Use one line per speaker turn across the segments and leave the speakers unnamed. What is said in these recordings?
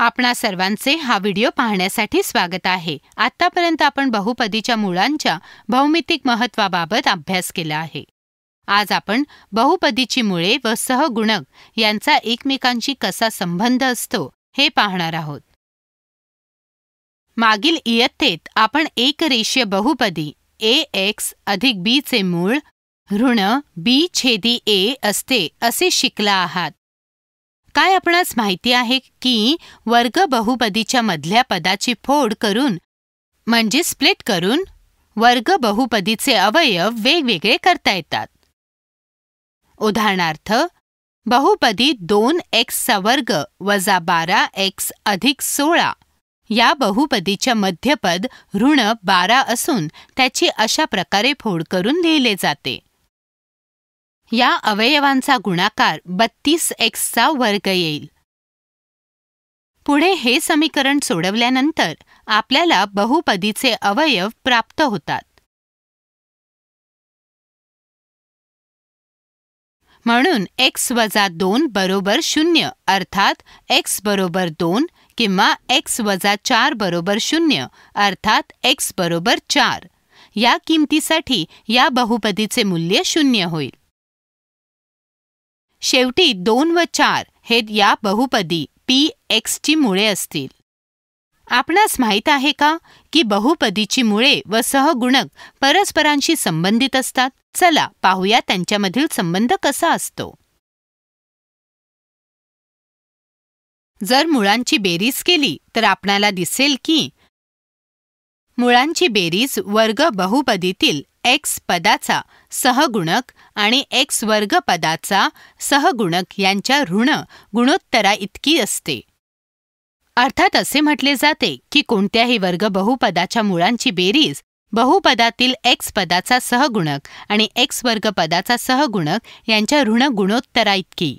आपणा सर्वांचे हा व्हिडिओ पाहण्यासाठी स्वागत आहे आतापर्यंत आपण बहुपदीच्या मुळांच्या भौमितिक महत्वाबाबत अभ्यास केला आहे आज आपण बहुपदीची मुळे व सहगुणक यांचा एकमेकांशी कसा संबंध असतो हे पाहणार आहोत मागील इयत्तेत आपण एक रेषीय बहुपदी ए एक्स अधिक बीचे मूळ ऋण बी छेदी ए असते असे शिकला आहात काय आपणास माहिती आहे की वर्ग बहुपदीच्या मधल्या पदाची फोड करून म्हणजे स्प्लिट करून वर्ग बहुपदीचे अवयव वेगवेगळे करता येतात उदाहरणार्थ बहुपदी दोन एक्सचा वर्ग वजा बारा एक्स अधिक सोळा या बहुपदीच्या मध्यपद ऋण बारा असून त्याची अशा प्रकारे फोड करून लिहिले जाते या अवयवांचा गुणाकार बत्तीस एक्सचा वर्ग येईल पुढे हे समीकरण सोडवल्यानंतर आपल्याला बहुपदीचे अवयव प्राप्त होतात म्हणून X वजा दोन बरोबर शून्य अर्थात X बरोबर दोन किंवा X वजा चार बरोबर शून्य अर्थात X बरोबर चार या किमतीसाठी या बहुपदीचे मूल्य शून्य होईल शेवटी दोन व चार हे या बहुपदी पी एक्सची मुळे असतील आपणास माहीत आहे का की बहुपदीची मुळे व सहगुणक परस्परांशी संबंधित असतात चला पाहूया त्यांच्यामधील संबंध कसा असतो जर मुळांची बेरीज केली तर आपणाला दिसेल की मुळांची बेरीज वर्ग बहुपदीतील एक्स पदाचा सहगुणक आणि एक्स वर्ग पदाचा सहगुणक यांच्या ऋण गुणोत्तरा इतकी असते अर्थात असे म्हटले जाते की कोणत्याही वर्ग बहुपदाच्या मुळांची बेरीज बहुपदातील एक्स पदाचा सहगुणक आणि एक्स वर्ग पदाचा सहगुणक यांच्या ऋण गुणोत्तरा इतकी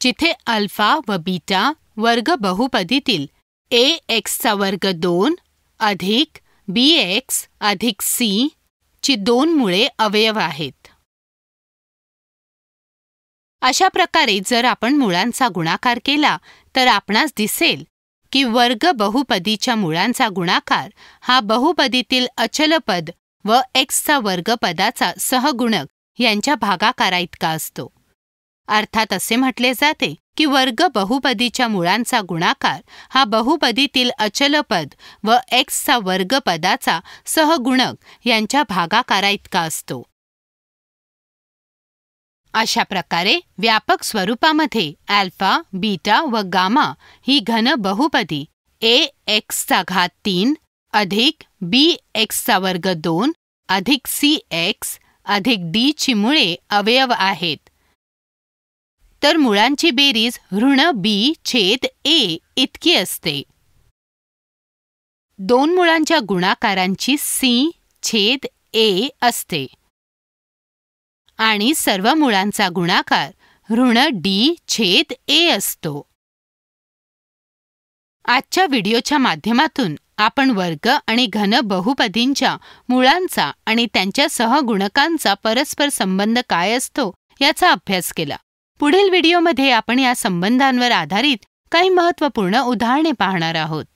जिथे अल्फा व बीटा वर्ग बहुपदीतील ए एक्सचा वर्ग दोन अधिक बी एक्स अधिक सी ची दोन मुळे अवयव आहेत अशा प्रकारे जर आपण मुळांचा गुणाकार केला तर आपणास दिसेल की वर्ग बहुपदीच्या मुळांचा गुणाकार हा बहुपदीतील अचलपद व एक्सचा वर्गपदाचा सहगुणक यांच्या भागाकारा इतका असतो अर्थात असे म्हटले जाते की वर्ग बहुपदीच्या मुळांचा गुणाकार हा बहुपदीतील अचलपद व एक्सचा वर्गपदाचा सहगुणक यांच्या भागाकाराइतका असतो अशा प्रकारे व्यापक स्वरूपामध्ये अल्फा बीटा व गामा ही घन बहुपदी ए एक्सचा घात तीन अधिक बी एक्सचा वर्ग दोन अधिक सी एक्स अधिक डी ची मुळे अवयव आहेत तर मुळांची बेरीज ऋण बी छेद ए इतकी असते दोन मुळांच्या गुणाकारांची सी छेद ए असते आणि सर्व मुळांचा गुणाकार ऋण डी छेद ए असतो आजच्या व्हिडिओच्या माध्यमातून आपण वर्ग आणि घन बहुपदींच्या मुळांचा आणि त्यांच्या सहगुणकांचा परस्पर संबंध काय असतो याचा अभ्यास केला पुढील व्हिडिओमध्ये आपण या संबंधांवर आधारित काही महत्त्वपूर्ण उदाहरणे पाहणार आहोत